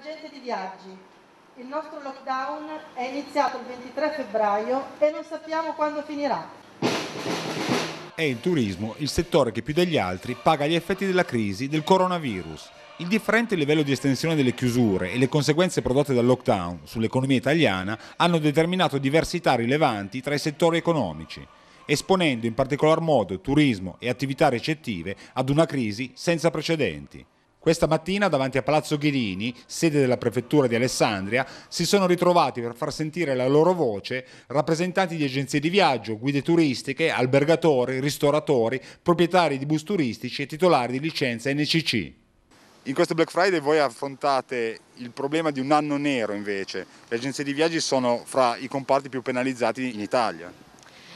agente di viaggi. Il nostro lockdown è iniziato il 23 febbraio e non sappiamo quando finirà. È il turismo il settore che più degli altri paga gli effetti della crisi del coronavirus. Il differente livello di estensione delle chiusure e le conseguenze prodotte dal lockdown sull'economia italiana hanno determinato diversità rilevanti tra i settori economici, esponendo in particolar modo turismo e attività recettive ad una crisi senza precedenti. Questa mattina davanti a Palazzo Ghirini, sede della prefettura di Alessandria, si sono ritrovati per far sentire la loro voce rappresentanti di agenzie di viaggio, guide turistiche, albergatori, ristoratori, proprietari di bus turistici e titolari di licenza NCC. In questo Black Friday voi affrontate il problema di un anno nero invece. Le agenzie di viaggi sono fra i comparti più penalizzati in Italia.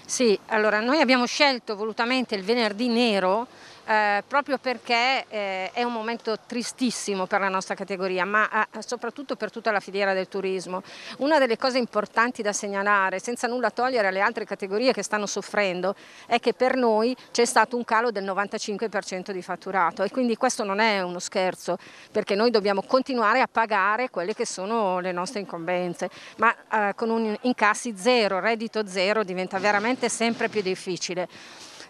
Sì, allora noi abbiamo scelto volutamente il venerdì nero eh, proprio perché eh, è un momento tristissimo per la nostra categoria, ma eh, soprattutto per tutta la filiera del turismo. Una delle cose importanti da segnalare, senza nulla togliere alle altre categorie che stanno soffrendo, è che per noi c'è stato un calo del 95% di fatturato e quindi questo non è uno scherzo, perché noi dobbiamo continuare a pagare quelle che sono le nostre incombenze, ma eh, con un incassi zero, reddito zero diventa veramente sempre più difficile.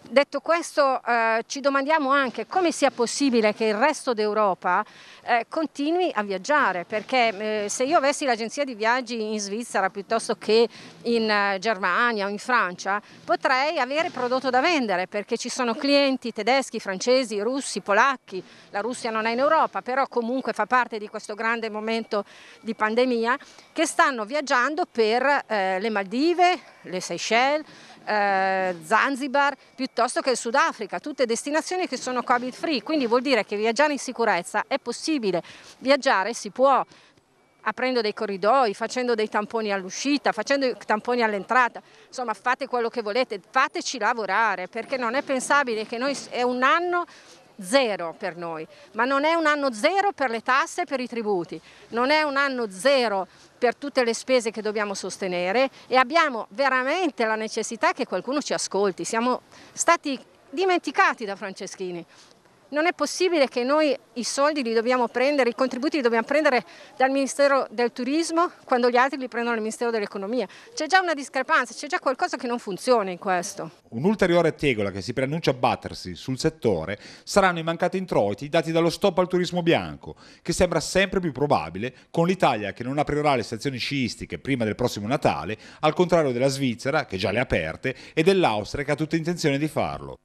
Detto questo eh, ci domandiamo anche come sia possibile che il resto d'Europa eh, continui a viaggiare perché eh, se io avessi l'agenzia di viaggi in Svizzera piuttosto che in eh, Germania o in Francia potrei avere prodotto da vendere perché ci sono clienti tedeschi, francesi, russi, polacchi, la Russia non è in Europa però comunque fa parte di questo grande momento di pandemia che stanno viaggiando per eh, le Maldive, le Seychelles, eh, Zanzibar piuttosto che il Sudafrica, tutte destinazioni che sono covid free, quindi vuol dire che viaggiare in sicurezza è possibile, viaggiare si può aprendo dei corridoi, facendo dei tamponi all'uscita, facendo i tamponi all'entrata, insomma fate quello che volete, fateci lavorare perché non è pensabile che noi, è un anno zero per noi, ma non è un anno zero per le tasse e per i tributi, non è un anno zero per tutte le spese che dobbiamo sostenere e abbiamo veramente la necessità che qualcuno ci ascolti. Siamo stati dimenticati da Franceschini. Non è possibile che noi i soldi li dobbiamo prendere, i contributi li dobbiamo prendere dal Ministero del Turismo quando gli altri li prendono dal Ministero dell'Economia. C'è già una discrepanza, c'è già qualcosa che non funziona in questo. Un'ulteriore tegola che si preannuncia a battersi sul settore saranno i mancati introiti dati dallo stop al turismo bianco, che sembra sempre più probabile con l'Italia che non aprirà le stazioni sciistiche prima del prossimo Natale, al contrario della Svizzera che già le ha aperte e dell'Austria che ha tutta intenzione di farlo.